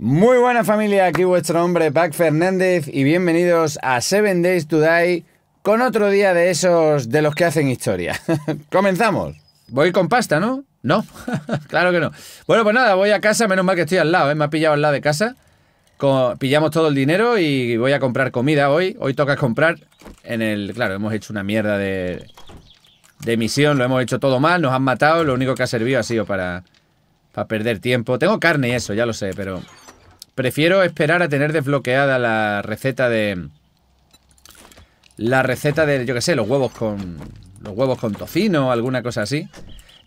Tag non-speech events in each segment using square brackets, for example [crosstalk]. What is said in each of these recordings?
Muy buena familia, aquí vuestro hombre Pac Fernández y bienvenidos a Seven Days Today con otro día de esos de los que hacen historia. [laughs] Comenzamos. Voy con pasta, ¿no? No, [laughs] claro que no. Bueno, pues nada, voy a casa, menos mal que estoy al lado, ¿eh? me ha pillado al lado de casa. pillamos todo el dinero y voy a comprar comida hoy. Hoy toca comprar en el... Claro, hemos hecho una mierda de, de misión, lo hemos hecho todo mal, nos han matado, lo único que ha servido ha sido para, para perder tiempo. Tengo carne y eso, ya lo sé, pero... Prefiero esperar a tener desbloqueada la receta de... La receta de, yo qué sé, los huevos con... Los huevos con tocino, alguna cosa así.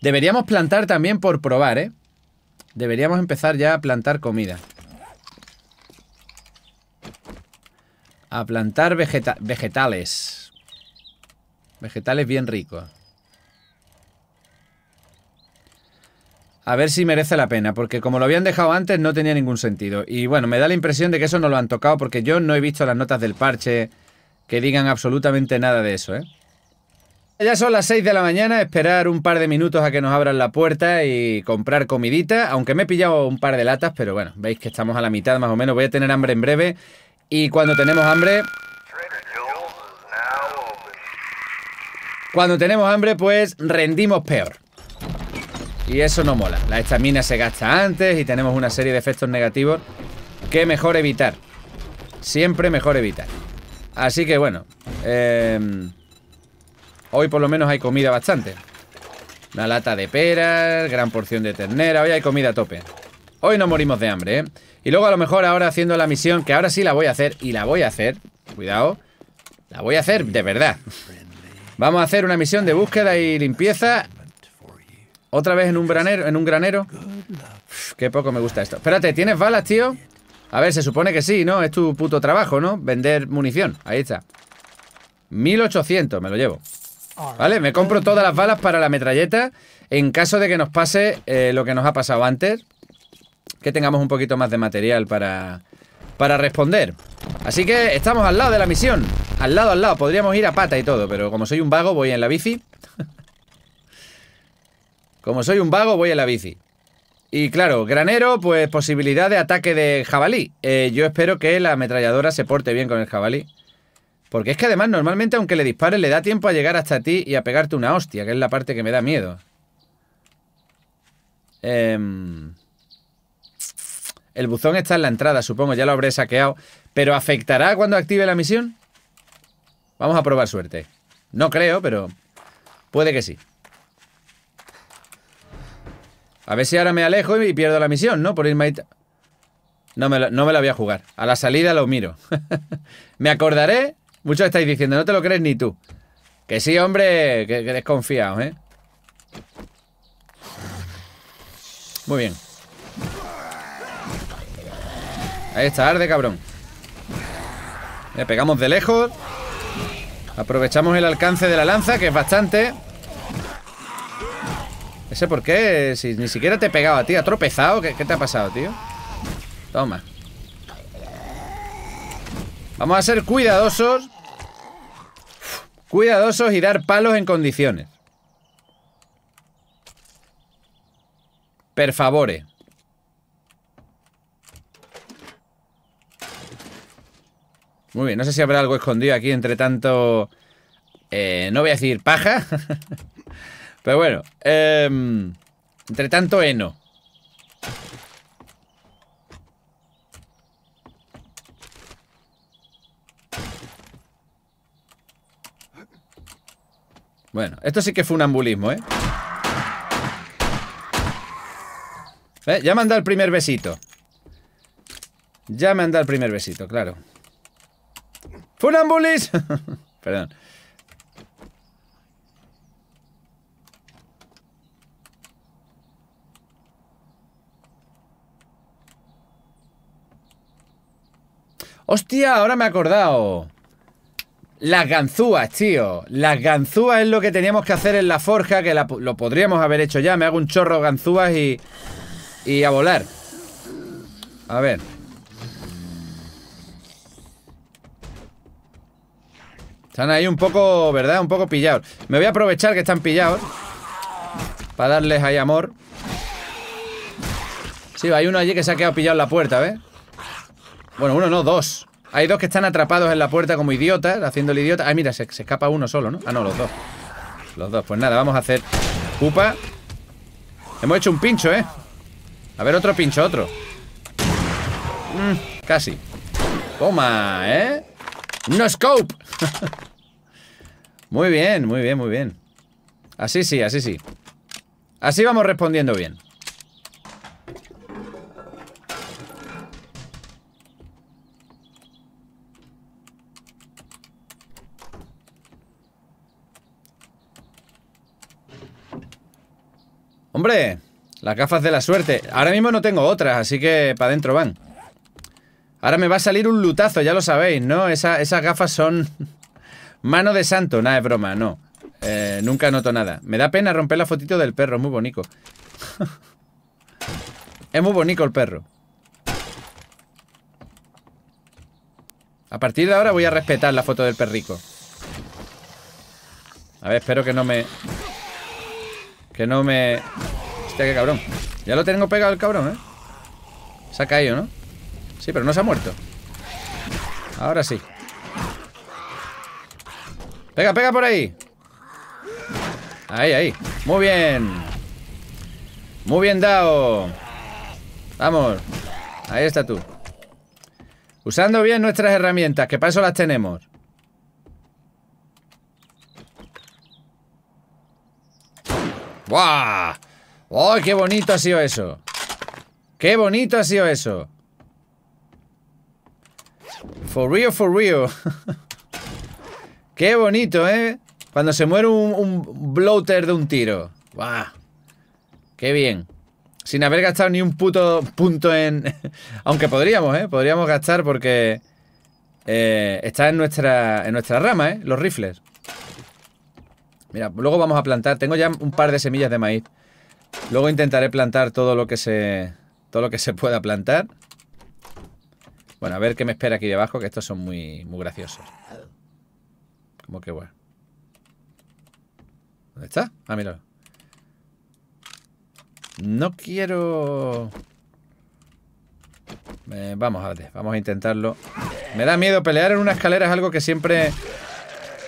Deberíamos plantar también por probar, ¿eh? Deberíamos empezar ya a plantar comida. A plantar vegetales. Vegetales bien ricos. a ver si merece la pena, porque como lo habían dejado antes no tenía ningún sentido. Y bueno, me da la impresión de que eso no lo han tocado porque yo no he visto las notas del parche que digan absolutamente nada de eso, ¿eh? Ya son las 6 de la mañana, esperar un par de minutos a que nos abran la puerta y comprar comidita, aunque me he pillado un par de latas, pero bueno, veis que estamos a la mitad más o menos, voy a tener hambre en breve y cuando tenemos hambre... Cuando tenemos hambre pues rendimos peor. Y eso no mola. La estamina se gasta antes y tenemos una serie de efectos negativos que mejor evitar. Siempre mejor evitar. Así que bueno. Em, hoy por lo menos hay comida bastante. Una lata de peras, gran porción de ternera. Hoy hay comida a tope. Hoy no morimos de hambre, ¿eh? Y luego a lo mejor ahora haciendo la misión, que ahora sí la voy a hacer, y la voy a hacer, cuidado, la voy a hacer de verdad. Vamos a hacer una misión de búsqueda y limpieza otra vez en un granero, en un granero. qué poco me gusta esto. Espérate, ¿tienes balas, tío? A ver, se supone que sí, ¿no? Es tu puto trabajo, ¿no? Vender munición. Ahí está. 1800, me lo llevo. ¿Vale? Me compro todas las balas para la metralleta en caso de que nos pase eh, lo que nos ha pasado antes. Que tengamos un poquito más de material para, para responder. Así que estamos al lado de la misión. Al lado, al lado. Podríamos ir a pata y todo, pero como soy un vago voy en la bici. [laughs] Como soy un vago, voy a la bici. Y claro, granero, pues posibilidad de ataque de jabalí. Eh, yo espero que la ametralladora se porte bien con el jabalí. Porque es que además normalmente aunque le dispare, le da tiempo a llegar hasta ti y a pegarte una hostia, que es la parte que me da miedo. Em, el buzón está en la entrada, supongo, ya lo habré saqueado. ¿Pero afectará cuando active la misión? Vamos a probar suerte. No creo, pero puede que sí. A ver si ahora me alejo y pierdo la misión, ¿no? Por irme ahí... No me, la, no me la voy a jugar. A la salida lo miro. [laughs] me acordaré. Muchos estáis diciendo, no te lo crees ni tú. Que sí, hombre, que, desconfíaos ¿eh? Muy bien. Ahí está, arde, cabrón. Le pegamos de lejos. Aprovechamos el alcance de la lanza, que es bastante. ¿Ese por qué? Si ni siquiera te he pegaba, tío. ¿Ha tropezado? ¿Qué, te ha pasado, tío? Toma. Vamos a ser cuidadosos. Cuidadosos y dar palos en condiciones. Per favore. Muy bien, no sé si habrá algo escondido aquí entre tanto... Eh, no voy a decir paja. [laughs] Pero bueno, em, entre tanto, Eno. Bueno, esto sí que fue un ambulismo, ¿eh? ¿Eh? Ya me han dado el primer besito. Ya me han dado el primer besito, claro. ¡Funambulis! [laughs] Perdón. ¡Hostia! Ahora me he acordado. Las ganzúas, tío. Las ganzúas es lo que teníamos que hacer en la forja, que lo podríamos haber hecho ya. Me hago un chorro de ganzúas y... Y a volar. A ver. Están ahí un poco, ¿verdad? Un poco pillados. Me voy a aprovechar que están pillados. Para darles ahí amor. Sí, hay uno allí que se ha quedado pillado en la puerta, ¿ves? Bueno, uno no, dos. Hay dos que están atrapados en la puerta como idiotas, haciendo el idiota. Ah, mira, se, escapa uno solo, ¿no? Ah, no, los dos. Los dos. Pues nada, vamos a hacer pupa. Hemos hecho un pincho, ¿eh? A ver, otro pincho, otro. Mm, casi. Toma, ¿eh? ¡No scope! [laughs] muy bien, muy bien, muy bien. Así sí, así sí. Así vamos respondiendo bien. Hombre, las gafas de la suerte. Ahora mismo no tengo otras, así que para adentro van. Ahora me va a salir un lutazo, ya lo sabéis, ¿no? esas gafas son... [laughs] Mano de santo. Nada, es broma, no. Eh, nunca noto nada. Me da pena romper la fotito del perro, es muy bonito. [laughs] es muy bonito el perro. A partir de ahora voy a respetar la foto del perrico. A ver, espero que no me... Que no me cabrón. Ya lo tengo pegado el cabrón, ¿eh? Se ha caído, ¿no? Sí, pero no se ha muerto. Ahora sí. Pega, pega por ahí. Ahí, ahí. Muy bien. Muy bien dado. Vamos. Ahí está tú. Usando bien nuestras herramientas, que para eso las tenemos. ¡Buah! ¡Ay, qué bonito ha sido eso! ¡Qué bonito ha sido eso! For real, for real. [laughs] ¡Qué bonito, eh! Cuando se muere un, bloater de un tiro. ¡Buah! ¡Qué bien! Sin haber gastado ni un puto punto en... [laughs] Aunque podríamos, ¿eh? Podríamos gastar porque... Eh, está en nuestra, en nuestra rama, ¿eh? Los rifles. Mira, luego vamos a plantar. Tengo ya un par de semillas de maíz. Luego intentaré plantar todo lo que se todo lo que se pueda plantar. Bueno, a ver qué me espera aquí debajo, que estos son muy, muy graciosos. Como que bueno. ¿Dónde está? Ah, míralo. No quiero... Eh, vamos, a ver, vamos a intentarlo. Me da miedo pelear en una escalera, es algo que siempre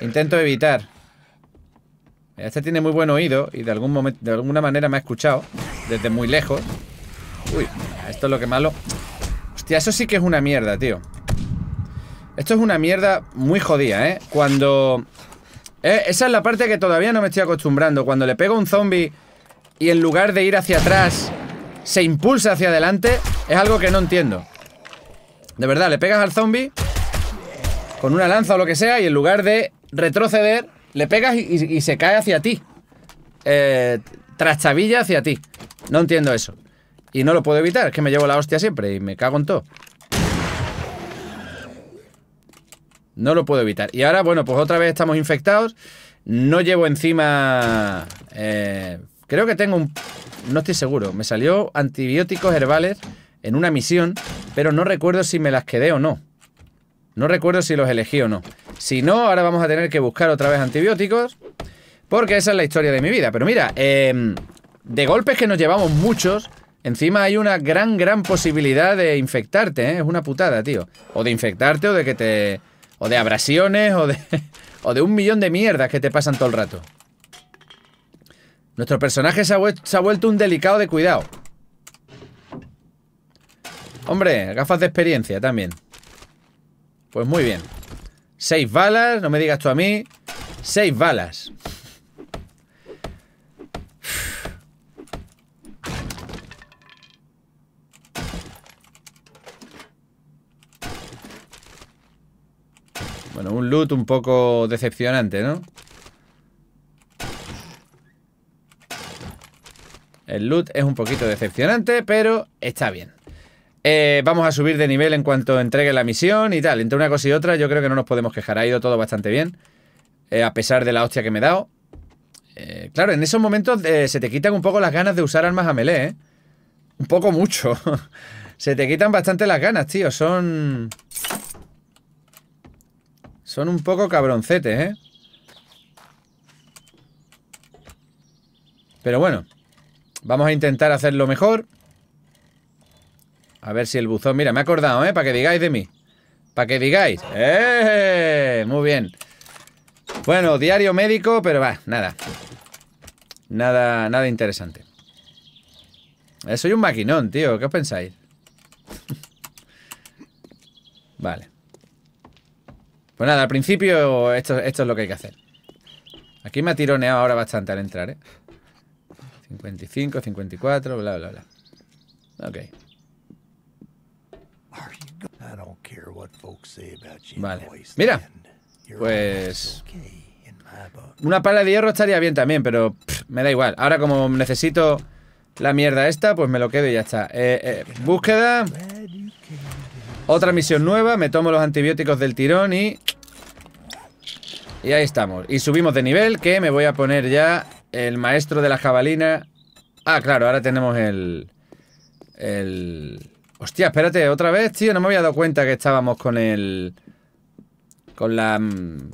intento evitar. Este tiene muy buen oído y de, algún momento, de alguna manera me ha escuchado desde muy lejos. Uy, esto es lo que malo. Hostia, eso sí que es una mierda, tío. Esto es una mierda muy jodida, ¿eh? Cuando... Eh, esa es la parte que todavía no me estoy acostumbrando. Cuando le pego un zombie y en lugar de ir hacia atrás, se impulsa hacia adelante, es algo que no entiendo. De verdad, le pegas al zombie con una lanza o lo que sea y en lugar de retroceder, le pegas y, se cae hacia ti. Eh, trastabilla hacia ti. No entiendo eso. Y no lo puedo evitar, es que me llevo la hostia siempre y me cago en todo. No lo puedo evitar. Y ahora, bueno, pues otra vez estamos infectados. No llevo encima... Eh, creo que tengo un... No estoy seguro. Me salió antibióticos herbales en una misión, pero no recuerdo si me las quedé o no. No recuerdo si los elegí o no. Si no, ahora vamos a tener que buscar otra vez antibióticos. Porque esa es la historia de mi vida. Pero mira, em, de golpes que nos llevamos muchos, encima hay una gran, gran posibilidad de infectarte, ¿eh? Es una putada, tío. O de infectarte, o de que te... O de abrasiones, o de... [laughs] o de un millón de mierdas que te pasan todo el rato. Nuestro personaje se ha vuelto un delicado de cuidado. Hombre, gafas de experiencia también. Pues muy bien. Seis balas, no me digas tú a mí. Seis balas. Bueno, un loot un poco decepcionante, ¿no? El loot es un poquito decepcionante, pero está bien. Eh, vamos a subir de nivel en cuanto entregue la misión y tal. Entre una cosa y otra, yo creo que no nos podemos quejar. Ha ido todo bastante bien. Eh, a pesar de la hostia que me he dado. Eh, claro, en esos momentos se te quitan un poco las ganas de usar armas a melee, Un poco mucho. [laughs] se te quitan bastante las ganas, tío. Son... Son un poco cabroncetes, ¿eh? Pero bueno. Vamos a intentar hacerlo mejor. A ver si el buzón... Mira, me he acordado, ¿eh? Para que digáis de mí. Para que digáis. ¡Eh! Muy bien. Bueno, diario médico, pero va, nada. Nada, nada interesante. Eh, soy un maquinón, tío. ¿Qué os pensáis? [laughs] vale. Pues nada, al principio esto, esto es lo que hay que hacer. Aquí me ha tironeado ahora bastante al entrar, ¿eh? 55, 54, bla, bla, bla. Ok. Vale. Mira. Pues... Una pala de hierro estaría bien también, pero me da igual. Ahora como necesito la mierda esta, pues me lo quedo y ya está. Eh, eh, búsqueda. Otra misión nueva. Me tomo los antibióticos del tirón y... Y ahí estamos. Y subimos de nivel, que me voy a poner ya el maestro de la jabalina. Ah, claro, ahora tenemos el... El... Hostia, espérate, otra vez, tío. No me había dado cuenta que estábamos con el... Con la... Mm.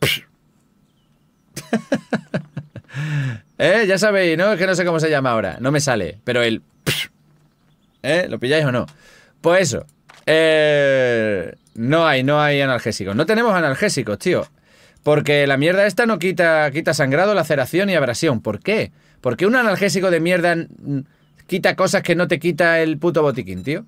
[laughs] ¿Eh? Ya sabéis, ¿no? Es que no sé cómo se llama ahora. No me sale. Pero el... [laughs] ¿Eh? ¿Lo pilláis o no? Pues eso. Eh... No hay, no hay analgésicos. No tenemos analgésicos, tío. Porque la mierda esta no quita, quita sangrado, laceración y abrasión. ¿Por qué? Porque un analgésico de mierda quita cosas que no te quita el puto botiquín, tío.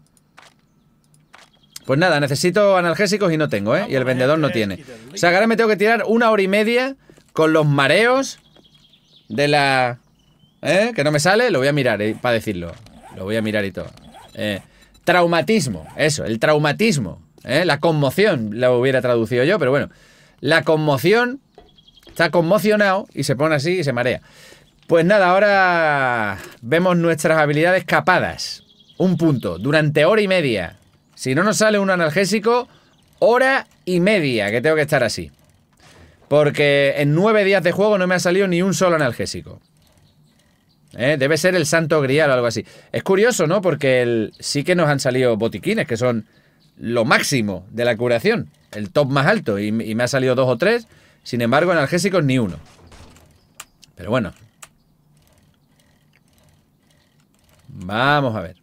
Pues nada, necesito analgésicos y no tengo, ¿eh? Ah, y el pues, vendedor no eh, tiene. O sea, ahora me tengo que tirar una hora y media con los mareos de la... ¿Eh? Que no me sale, lo voy a mirar eh, para decirlo. Lo voy a mirar y todo. Eh, traumatismo, eso, el traumatismo. ¿eh? La conmoción, la hubiera traducido yo, pero bueno. La conmoción, está conmocionado y se pone así y se marea. Pues nada, ahora vemos nuestras habilidades capadas. Un punto, durante hora y media. Si no nos sale un analgésico, hora y media que tengo que estar así. Porque en nueve días de juego no me ha salido ni un solo analgésico. Eh, debe ser el santo grial o algo así. Es curioso, ¿no? Porque sí que nos han salido botiquines, que son lo máximo de la curación. El top más alto. y me ha salido dos o tres. Sin embargo, analgésicos ni uno. Pero bueno, Vamos a ver.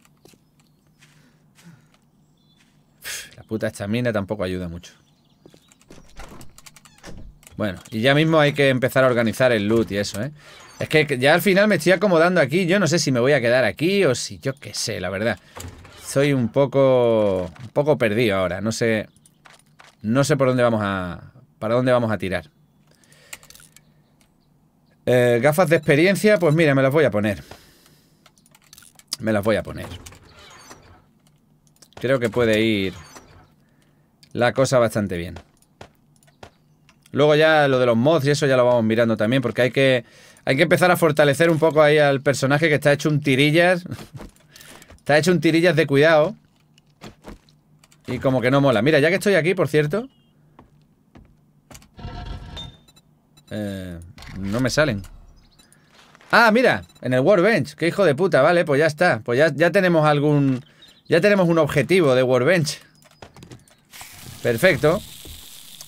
la puta estamina tampoco ayuda mucho. Bueno, y ya mismo hay que empezar a organizar el loot y eso, ¿eh? Es que ya al final me estoy acomodando aquí. Yo no sé si me voy a quedar aquí o si yo qué sé, la verdad. Soy un poco... Un poco perdido ahora. No sé... No sé por dónde vamos a... Para dónde vamos a tirar. Eh, gafas de experiencia, pues mira, me las voy a poner. Me las voy a poner. Creo que puede ir la cosa bastante bien. Luego ya lo de los mods y eso ya lo vamos mirando también, porque hay que, hay que empezar a fortalecer un poco ahí al personaje que está hecho un tirillas. [laughs] está hecho un tirillas de cuidado. Y como que no mola. Mira, ya que estoy aquí, por cierto. Eh, no me salen. Ah, mira, en el Bench. Qué hijo de puta, vale, pues ya está. Pues ya, tenemos algún... Ya tenemos un objetivo de Bench. Perfecto.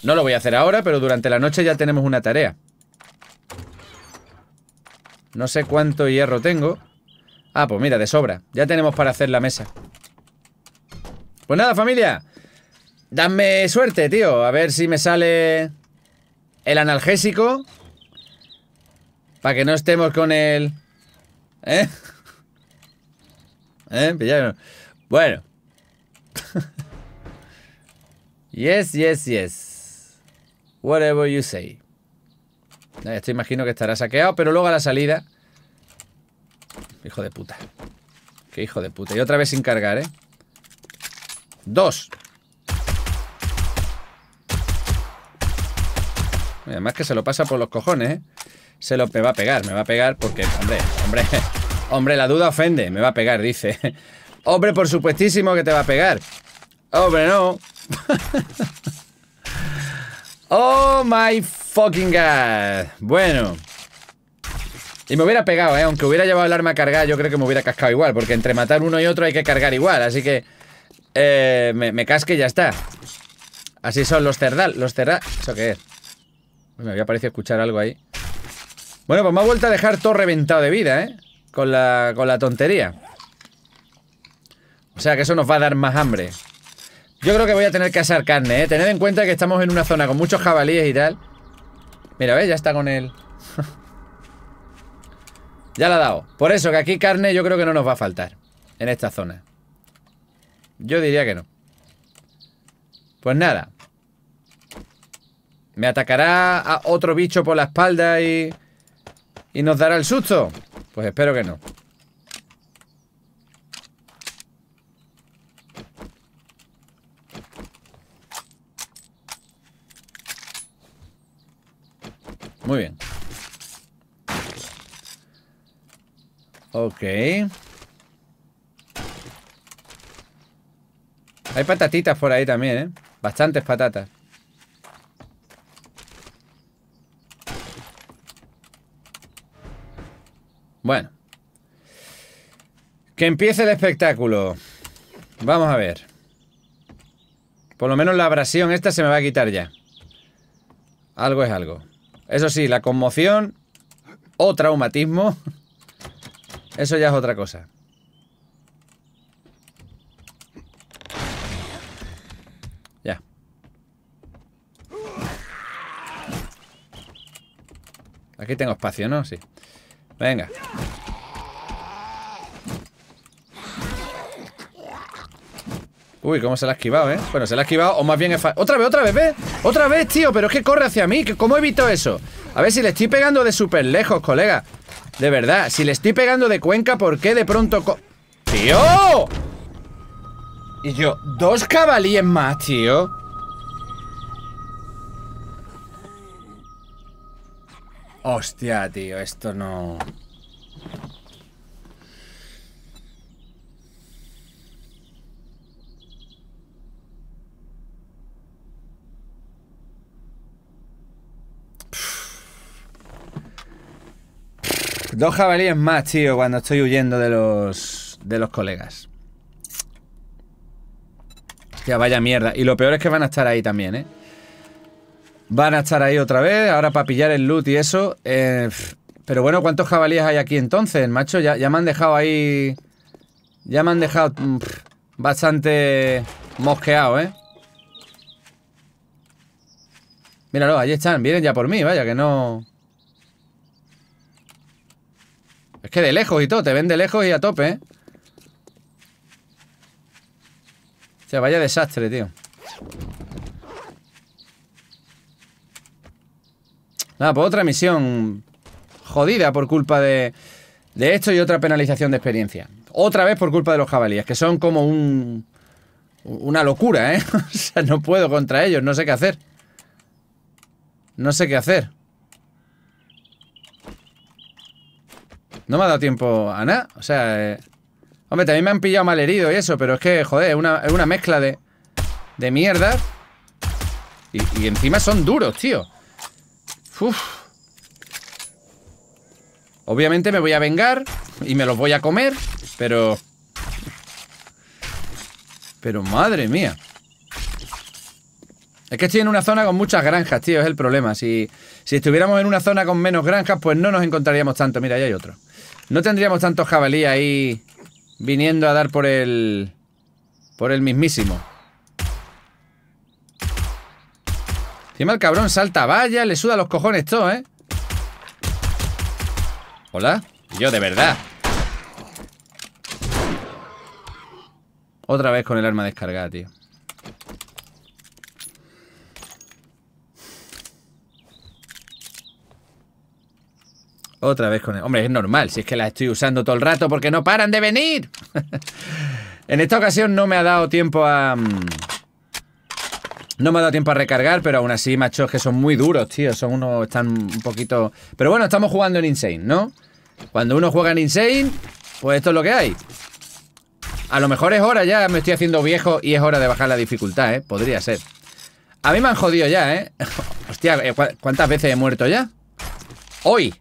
No lo voy a hacer ahora, pero durante la noche ya tenemos una tarea. No sé cuánto hierro tengo. Ah, pues mira, de sobra. Ya tenemos para hacer la mesa. Pues nada, familia. Dame suerte, tío. A ver si me sale el analgésico. Para que no estemos con el... ¿Eh? [laughs] ¿Eh? Pillaron. Bueno. [laughs] yes, yes, yes. Whatever you say. Eh, esto imagino que estará saqueado, pero luego a la salida... Hijo de puta. Qué hijo de puta. Y otra vez sin cargar, ¿eh? Dos. Además que se lo pasa por los cojones, ¿eh? se lo me va a pegar, me va a pegar porque, hombre, hombre, [laughs] hombre, la duda ofende, me va a pegar, dice. [laughs] Hombre, por supuestísimo que te va a pegar. Hombre, no. [laughs] oh my fucking god. Bueno. Y me hubiera pegado, ¿eh? Aunque hubiera llevado el arma cargada, yo creo que me hubiera cascado igual. Porque entre matar uno y otro hay que cargar igual. Así que eh, me, me, casque y ya está. Así son los cerdal. Los cerdal... ¿Eso qué es? Me había parecido escuchar algo ahí. Bueno, pues me ha vuelto a dejar todo reventado de vida, ¿eh? Con la, tontería. O sea que eso nos va a dar más hambre. Yo creo que voy a tener que asar carne, ¿eh? Tened en cuenta que estamos en una zona con muchos jabalíes y tal. Mira, ¿ves? Ya está con él. [laughs] ya la ha dado. Por eso que aquí carne yo creo que no nos va a faltar. En esta zona. Yo diría que no. Pues nada. Me atacará a otro bicho por la espalda y... ¿Y nos dará el susto? Pues espero que no. Muy bien. Ok. Hay patatitas por ahí también, ¿eh? Bastantes patatas. Bueno. Que empiece el espectáculo. Vamos a ver. Por lo menos la abrasión esta se me va a quitar ya. Algo es algo. Eso sí, la conmoción o traumatismo, [laughs] eso ya es otra cosa. Ya. Aquí tengo espacio, ¿no? Sí. Venga. Uy, cómo se la ha esquivado, ¿eh? Bueno, se la ha esquivado, o más bien es ¡Otra vez, otra vez, ¿ves? ¡Otra vez, tío! Pero es que corre hacia mí, ¿cómo evito eso? A ver, si le estoy pegando de súper lejos, colega De verdad, si le estoy pegando de cuenca, ¿por qué de pronto ¡Tío! Y yo, dos cabalíes más, tío Hostia, tío, esto no... Dos jabalíes más, tío, cuando estoy huyendo de los de los colegas. Hostia, vaya mierda. Y lo peor es que van a estar ahí también, ¿eh? Van a estar ahí otra vez, ahora para pillar el loot y eso. Eh, pero bueno, ¿cuántos jabalíes hay aquí entonces, macho? Ya, me han dejado ahí... Ya me han dejado mm, bastante mosqueado, ¿eh? Míralo, ahí están, vienen ya por mí, vaya, que no... Es que de lejos y todo, te ven de lejos y a tope, ¿eh? O sea, vaya desastre, tío. Nada, pues otra misión jodida por culpa de, de esto y otra penalización de experiencia. Otra vez por culpa de los jabalíes, que son como un... Una locura, ¿eh? [laughs] o sea, no puedo contra ellos, no sé qué hacer. No sé qué hacer. No me ha dado tiempo a nada. O sea, eh, hombre, también me han pillado mal herido y eso, pero es que, joder, es una, mezcla de, mierda. Y, y encima son duros, tío. Obviamente me voy a vengar y me los voy a comer, pero... Pero madre mía. Es que estoy en una zona con muchas granjas, tío, es el problema. Si, si estuviéramos en una zona con menos granjas, pues no nos encontraríamos tanto. Mira, ahí hay otro. No tendríamos tantos jabalíes ahí viniendo a dar por el... Por el mismísimo. Encima el cabrón salta vaya, le suda los cojones todo, ¿eh? ¿Hola? Yo, de verdad. Otra vez con el arma descargada, tío. Otra vez con el... Hombre, es normal, si es que la estoy usando todo el rato porque no paran de venir. [laughs] en esta ocasión no me ha dado tiempo a... Mm, no me ha dado tiempo a recargar, pero aún así, machos, que son muy duros, tío. Son unos, están un poquito... Pero bueno, estamos jugando en Insane, ¿no? Cuando uno juega en Insane, pues esto es lo que hay. A lo mejor es hora ya, me estoy haciendo viejo y es hora de bajar la dificultad, ¿eh? Podría ser. A mí me han jodido ya, ¿eh? [laughs] Hostia, eh, ¿cuántas veces he muerto ya? Hoy.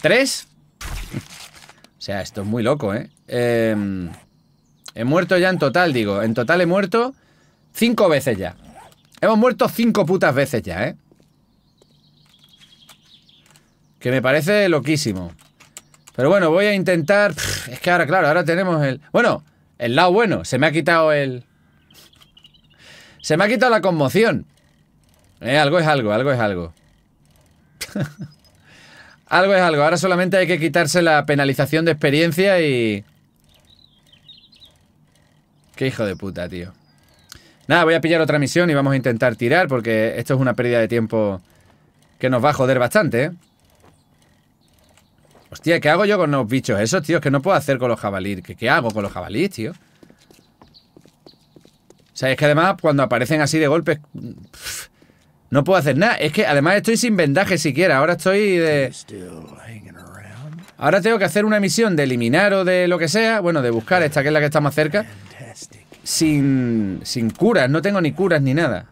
¿Tres? [laughs] o sea, esto es muy loco, ¿eh? ¿eh? He muerto ya en total, digo. En total he muerto cinco veces ya. Hemos muerto cinco putas veces ya, ¿eh? Que me parece loquísimo. Pero bueno, voy a intentar... Es que ahora, claro, ahora tenemos el... Bueno, el lado bueno. Se me ha quitado el... Se me ha quitado la conmoción. Eh, algo es algo, algo es algo. [laughs] algo es algo. Ahora solamente hay que quitarse la penalización de experiencia y... Qué hijo de puta, tío. Nada, voy a pillar otra misión y vamos a intentar tirar porque esto es una pérdida de tiempo que nos va a joder bastante, ¿eh? Hostia, ¿qué hago yo con los bichos esos, tío? Es que no puedo hacer con los jabalíes. ¿Qué, hago con los jabalíes, tío? O sea, es que además cuando aparecen así de golpes... no puedo hacer nada. Es que además estoy sin vendaje siquiera. Ahora estoy de... Ahora tengo que hacer una misión de eliminar o de lo que sea. Bueno, de buscar esta que es la que está más cerca sin, sin curas. No tengo ni curas ni nada.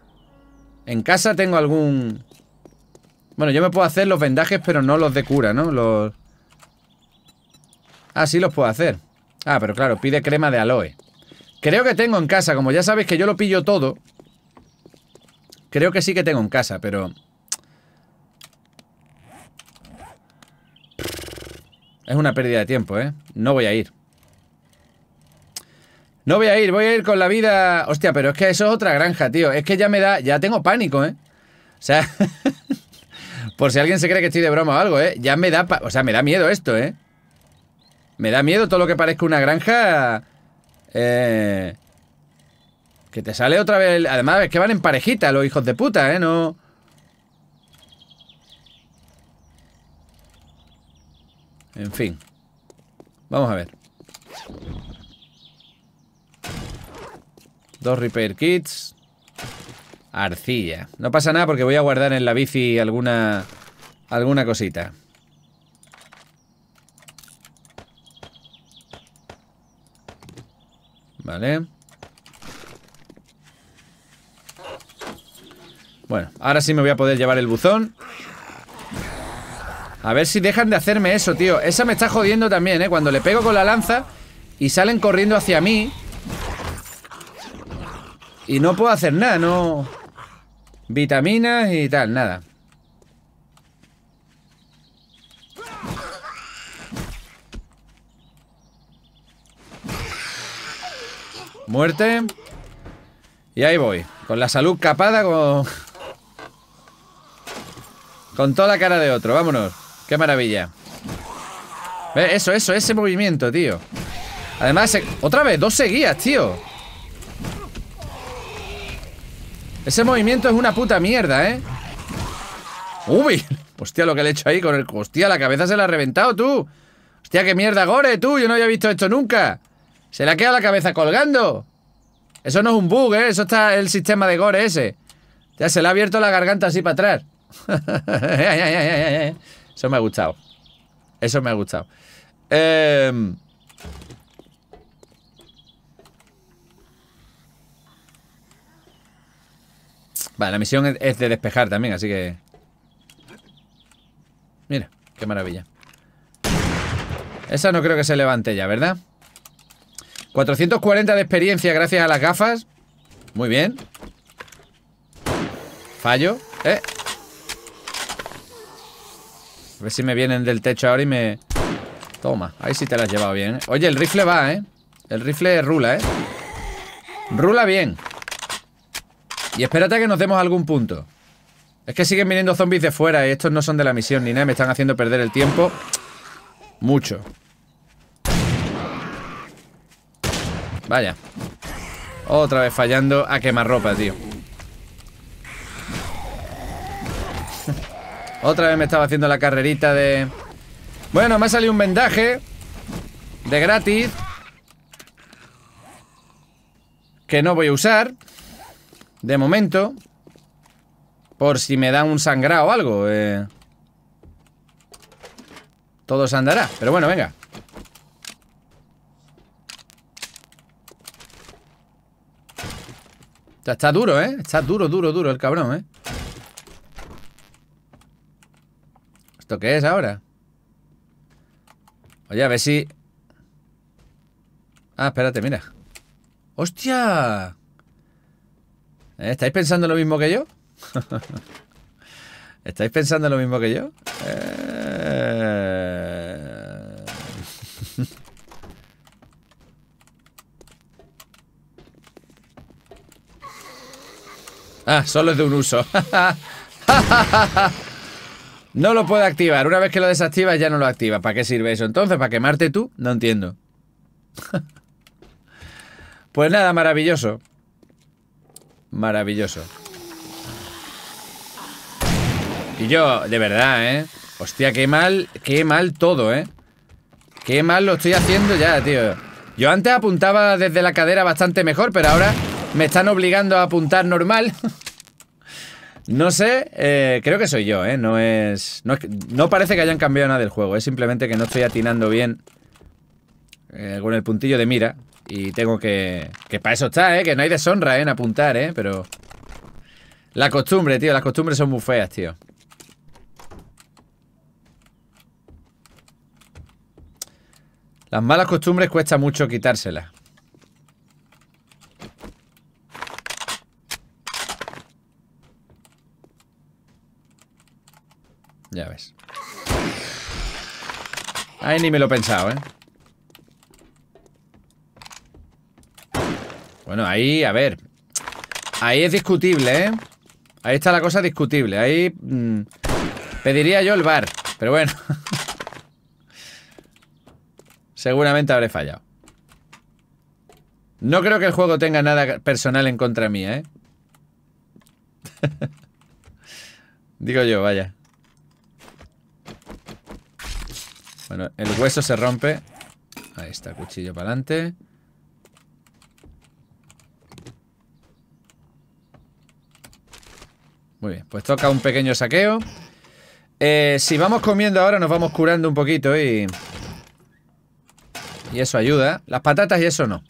En casa tengo algún... Bueno, yo me puedo hacer los vendajes, pero no los de cura, ¿no? Los... Ah, sí los puedo hacer. Ah, pero claro, pide crema de aloe. Creo que tengo en casa, como ya sabéis que yo lo pillo todo. Creo que sí que tengo en casa, pero... Es una pérdida de tiempo, ¿eh? No voy a ir. No voy a ir, voy a ir con la vida. Hostia, pero es que eso es otra granja, tío. Es que ya me da, ya tengo pánico, ¿eh? O sea, [laughs] por si alguien se cree que estoy de broma o algo, ¿eh? Ya me da, o sea, me da miedo esto, ¿eh? Me da miedo todo lo que parezca una granja. Eh... Que te sale otra vez. Además, es que van en parejita los hijos de puta, ¿eh? No. En fin. Vamos a ver. Dos repair kits. Arcilla. No pasa nada porque voy a guardar en la bici alguna, alguna cosita. Vale. Bueno, ahora sí me voy a poder llevar el buzón. A ver si dejan de hacerme eso, tío. Esa me está jodiendo también, ¿eh? Cuando le pego con la lanza y salen corriendo hacia mí... Y no puedo hacer nada, no... Vitaminas y tal, nada. Muerte. Y ahí voy. Con la salud capada, con... Con toda la cara de otro. Vámonos. Qué maravilla. Eso, eso, ese movimiento, tío. Además, eh, otra vez, dos seguidas, tío. Ese movimiento es una puta mierda, ¿eh? ¡Uy! Hostia, lo que le he hecho ahí con el... Hostia, la cabeza se la ha reventado, tú. Hostia, qué mierda, Gore, tú. Yo no había visto esto nunca. Se le ha quedado la cabeza colgando. Eso no es un bug, ¿eh? Eso está el sistema de Gore ese. Ya se le ha abierto la garganta así para atrás. [laughs] Eso me ha gustado. Eso me ha gustado. Eh... Vale, la misión es de despejar también, así que... Mira, qué maravilla. Esa no creo que se levante ya, ¿verdad? 440 de experiencia gracias a las gafas. Muy bien. Fallo. ¿eh? A ver si me vienen del techo ahora y me... Toma, ahí sí te la has llevado bien. ¿eh? Oye, el rifle va, ¿eh? El rifle rula, ¿eh? Rula bien. Y espérate a que nos demos algún punto. Es que siguen viniendo zombies de fuera y estos no son de la misión ni nada. Me están haciendo perder el tiempo. Mucho. Vaya. Otra vez fallando a ropa, tío. [laughs] Otra vez me estaba haciendo la carrerita de... Bueno, me ha salido un vendaje. De gratis. Que no voy a usar. De momento. Por si me dan un sangrado o algo. Eh, todo se andará. Pero bueno, venga. está duro, ¿eh? Está duro, duro, duro el cabrón, ¿eh? ¿Esto qué es ahora? Oye, a ver si... Ah, espérate, mira. ¡Hostia! ¿Estáis pensando lo mismo que yo? [laughs] ¿Estáis pensando lo mismo que yo? Eh. [laughs] ah, solo es de un uso. [laughs] no lo puedo activar. Una vez que lo desactivas ya no lo activa. ¿Para qué sirve eso? Entonces, ¿para quemarte tú? No entiendo. pues nada, maravilloso. Maravilloso. Y yo, de verdad, ¿eh? Hostia, qué mal, qué mal todo, ¿eh? Qué mal lo estoy haciendo ya, tío. Yo antes apuntaba desde la cadera bastante mejor, pero ahora me están obligando a apuntar normal. [laughs] no sé, eh, creo que soy yo, ¿eh? No es, no parece que hayan cambiado nada del juego, es simplemente que no estoy atinando bien eh, con el puntillo de mira. Y tengo que... Que para eso está, ¿eh? Que no hay deshonra, En apuntar, ¿eh? Pero... La costumbre, tío. Las costumbres son muy feas, tío. Las malas costumbres cuesta mucho quitárselas. Ya ves. Ahí ni me lo he pensado, ¿eh? Bueno, ahí, a ver. Ahí es discutible, ¿eh? Ahí está la cosa discutible. Ahí mm, pediría yo el bar. Pero bueno. [laughs] Seguramente habré fallado. No creo que el juego tenga nada personal en contra mía, ¿eh? [laughs] Digo yo, vaya. Bueno, el hueso se rompe. Ahí está, cuchillo para adelante. Muy bien, pues toca un pequeño saqueo. Eh, si vamos comiendo ahora, nos vamos curando un poquito y... Y eso ayuda. Las patatas y eso no.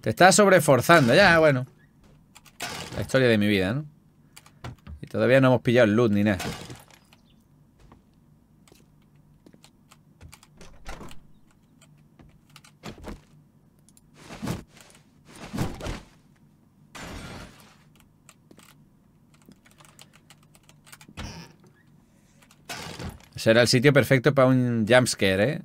Te estás sobreforzando. Ya, bueno. La historia de mi vida, ¿no? Y todavía no hemos pillado el loot ni nada. Será el sitio perfecto para un jumpscare, ¿eh?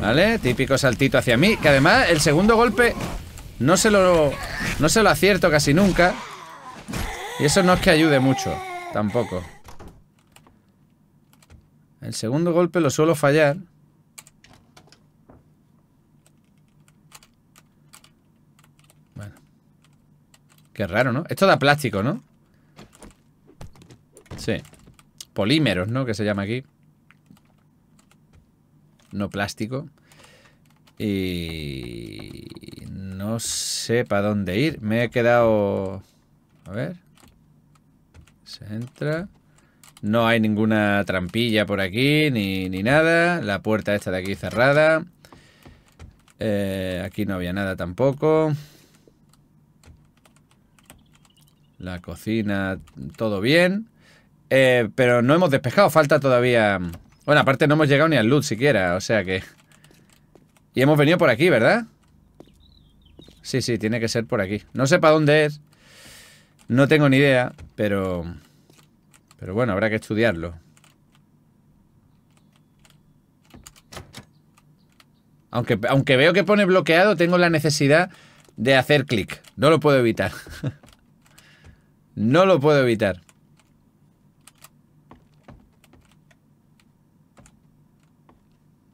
¿Vale? Típico saltito hacia mí. Que además el segundo golpe no se lo, no se lo acierto casi nunca. Y eso no es que ayude mucho, tampoco. El segundo golpe lo suelo fallar. Qué raro, ¿no? Esto da plástico, ¿no? Sí. Polímeros, ¿no? Que se llama aquí. No plástico. Y... No sé para dónde ir. Me he quedado... A ver. Se entra. No hay ninguna trampilla por aquí, ni, nada. La puerta esta de aquí cerrada. Eh, aquí no había nada tampoco la cocina, todo bien. Eh, pero no hemos despejado, falta todavía... Bueno, aparte no hemos llegado ni al luz siquiera, o sea que... Y hemos venido por aquí, ¿verdad? Sí, sí, tiene que ser por aquí. No sé para dónde es. No tengo ni idea, pero... Pero bueno, habrá que estudiarlo. Aunque, aunque veo que pone bloqueado, tengo la necesidad de hacer clic. No lo puedo evitar. [laughs] No lo puedo evitar.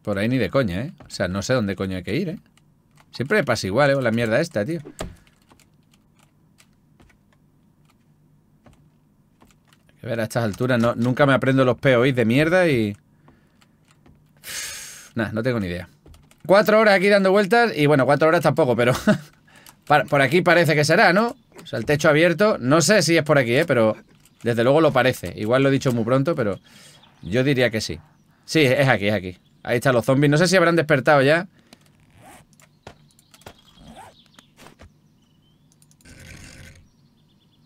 Por ahí ni de coña, ¿eh? O sea, no sé dónde coño hay que ir, ¿eh? Siempre me pasa igual, ¿eh? La mierda esta, tío. que ver, a estas alturas nunca me aprendo los POIs de mierda y... Nada, no tengo ni idea. Cuatro horas aquí dando vueltas y bueno, cuatro horas tampoco, pero... [laughs] por aquí parece que será, ¿no? O sea, el techo abierto. No sé si es por aquí, ¿eh? Pero desde luego lo parece. Igual lo he dicho muy pronto, pero yo diría que sí. Sí, es aquí, es aquí. Ahí están los zombies. No sé si habrán despertado ya.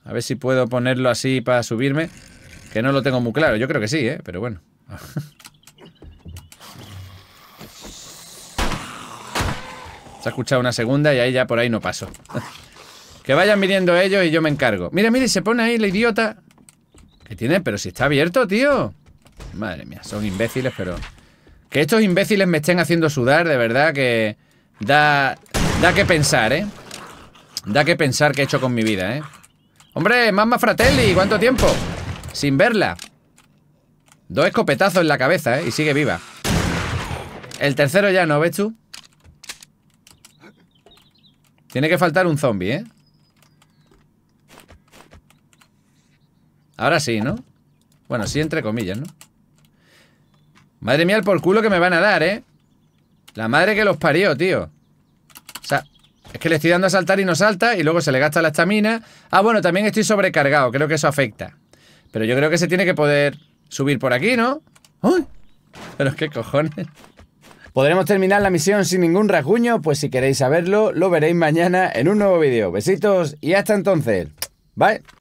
A ver si puedo ponerlo así para subirme. Que no lo tengo muy claro. Yo creo que sí, ¿eh? Pero bueno. [laughs] Se ha escuchado una segunda y ahí ya por ahí no paso. [laughs] Que vayan viniendo ellos y yo me encargo. Mira, mire, se pone ahí la idiota. ¿Qué tiene? Pero si está abierto, tío. Madre mía, son imbéciles, pero... Que estos imbéciles me estén haciendo sudar, de verdad que... Da... Da que pensar, ¿eh? Da que pensar que he hecho con mi vida, ¿eh? ¡Hombre, mamá Fratelli! ¿Cuánto tiempo? Sin verla. Dos escopetazos en la cabeza, ¿eh? Y sigue viva. El tercero ya no, ¿ves tú? Tiene que faltar un zombie, ¿eh? Ahora sí, ¿no? Bueno, sí, entre comillas, ¿no? Madre mía, el por culo que me van a dar, ¿eh? La madre que los parió, tío. O sea, es que le estoy dando a saltar y no salta y luego se le gasta la estamina. Ah, bueno, también estoy sobrecargado, creo que eso afecta. Pero yo creo que se tiene que poder subir por aquí, ¿no? ¡Uy! Pero qué cojones. ¿Podremos terminar la misión sin ningún rasguño? Pues si queréis saberlo, lo veréis mañana en un nuevo vídeo. Besitos y hasta entonces. Bye.